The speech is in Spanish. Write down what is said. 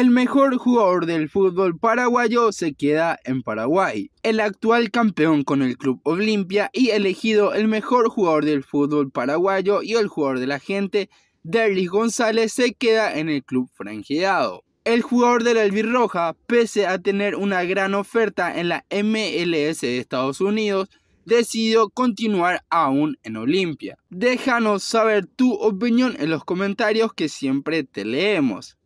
El mejor jugador del fútbol paraguayo se queda en Paraguay. El actual campeón con el Club Olimpia y elegido el mejor jugador del fútbol paraguayo y el jugador de la gente, Derlis González, se queda en el club franjeado. El jugador de la Albirroja, pese a tener una gran oferta en la MLS de Estados Unidos, decidió continuar aún en Olimpia. Déjanos saber tu opinión en los comentarios que siempre te leemos.